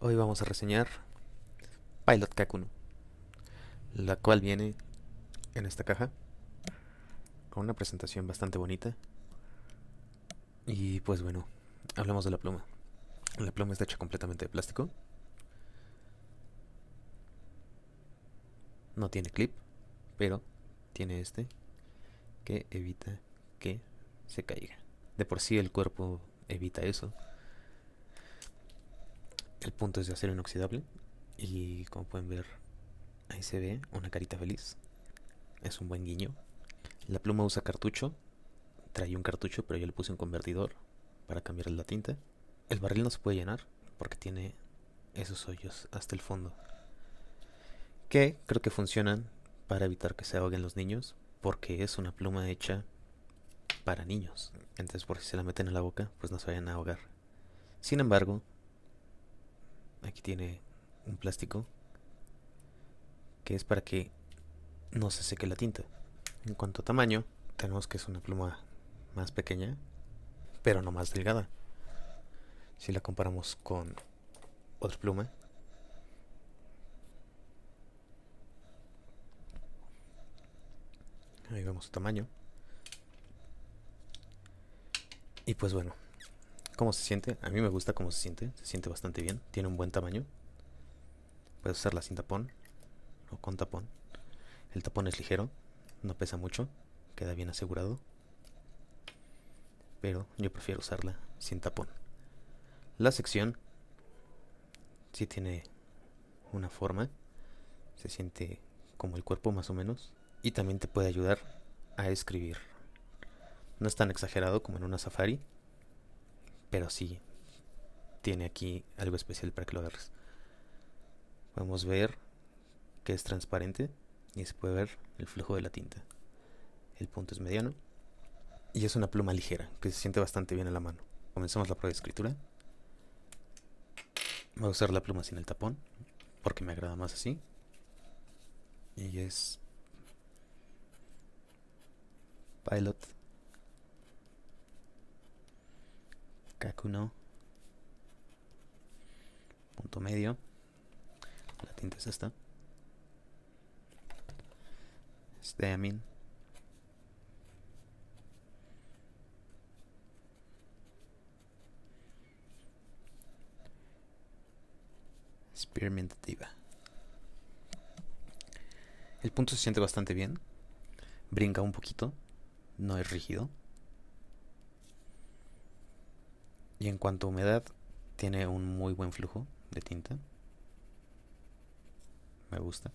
Hoy vamos a reseñar Pilot Kakuno, la cual viene en esta caja con una presentación bastante bonita. Y pues bueno, hablamos de la pluma. La pluma está hecha completamente de plástico. No tiene clip, pero tiene este que evita que se caiga. De por sí el cuerpo evita eso. El punto es de acero inoxidable y como pueden ver ahí se ve una carita feliz. Es un buen guiño. La pluma usa cartucho. Trae un cartucho pero yo le puse un convertidor para cambiar la tinta. El barril no se puede llenar porque tiene esos hoyos hasta el fondo. Que creo que funcionan para evitar que se ahoguen los niños porque es una pluma hecha para niños. Entonces por si se la meten en la boca pues no se vayan a ahogar. Sin embargo, tiene un plástico que es para que no se seque la tinta. En cuanto a tamaño, tenemos que es una pluma más pequeña, pero no más delgada. Si la comparamos con otra pluma, ahí vemos su tamaño. Y pues bueno, cómo se siente. A mí me gusta cómo se siente. Se siente bastante bien. Tiene un buen tamaño. Puedes usarla sin tapón o con tapón. El tapón es ligero. No pesa mucho. Queda bien asegurado. Pero yo prefiero usarla sin tapón. La sección sí tiene una forma. Se siente como el cuerpo más o menos. Y también te puede ayudar a escribir. No es tan exagerado como en una safari, pero sí tiene aquí algo especial para que lo agarres. podemos ver que es transparente y se puede ver el flujo de la tinta. El punto es mediano y es una pluma ligera que se siente bastante bien en la mano. Comenzamos la prueba de escritura. Voy a usar la pluma sin el tapón porque me agrada más así. Y es Pilot Kakuno. Punto medio. La tinta es esta. Steamin. Experimentativa. El punto se siente bastante bien. Brinca un poquito. No es rígido. Y en cuanto a humedad, tiene un muy buen flujo de tinta. Me gusta.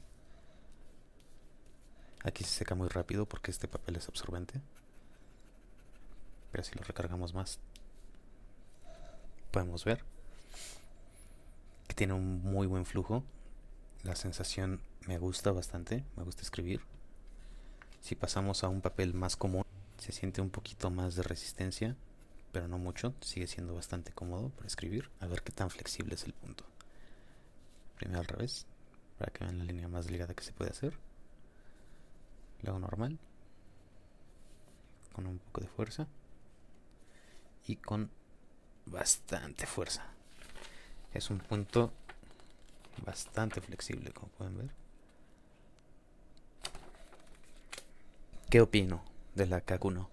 Aquí se seca muy rápido porque este papel es absorbente. Pero si lo recargamos más, podemos ver que tiene un muy buen flujo. La sensación me gusta bastante, me gusta escribir. Si pasamos a un papel más común, se siente un poquito más de resistencia, pero no mucho, sigue siendo bastante cómodo para escribir. A ver qué tan flexible es el punto. Primero al revés, para que vean la línea más delgada que se puede hacer. Luego normal, con un poco de fuerza y con bastante fuerza. Es un punto bastante flexible, como pueden ver. ¿Qué opino de la Kakuno?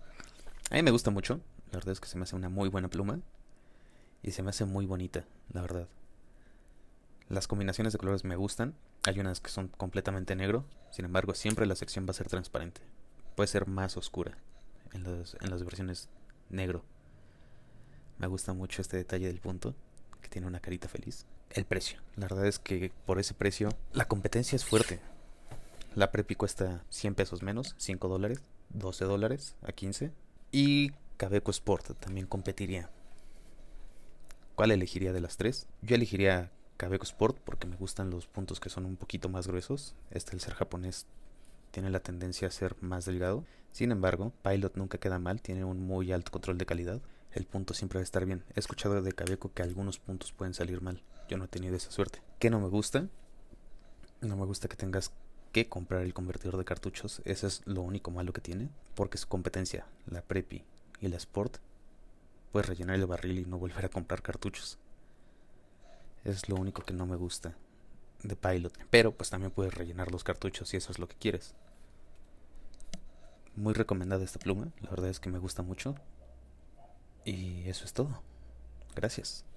A mí me gusta mucho, la verdad es que se me hace una muy buena pluma y se me hace muy bonita, la verdad. Las combinaciones de colores me gustan. Hay unas que son completamente negro, sin embargo, siempre la sección va a ser transparente. Puede ser más oscura en, las versiones negro. Me gusta mucho este detalle del punto, que tiene una carita feliz. El precio. La verdad es que por ese precio la competencia es fuerte. La Prepi cuesta 100 pesos menos, 5 dólares, 12 dólares a 15. Y Kabeco Sport también competiría. ¿Cuál elegiría de las tres? Yo elegiría Cabeco Sport porque me gustan los puntos que son un poquito más gruesos. Este, el ser japonés, tiene la tendencia a ser más delgado. Sin embargo, Pilot nunca queda mal, tiene un muy alto control de calidad. El punto siempre va a estar bien. He escuchado de Cabeco que algunos puntos pueden salir mal. Yo no he tenido esa suerte. ¿Qué no me gusta? No me gusta que tengas que comprar el convertidor de cartuchos. Ese es lo único malo que tiene. Porque su competencia, la Prepi y la Sport, puedes rellenar el barril y no volver a comprar cartuchos. Es lo único que no me gusta de Pilot. Pero pues también puedes rellenar los cartuchos si eso es lo que quieres. Muy recomendada esta pluma, la verdad es que me gusta mucho. Y eso es todo. Gracias.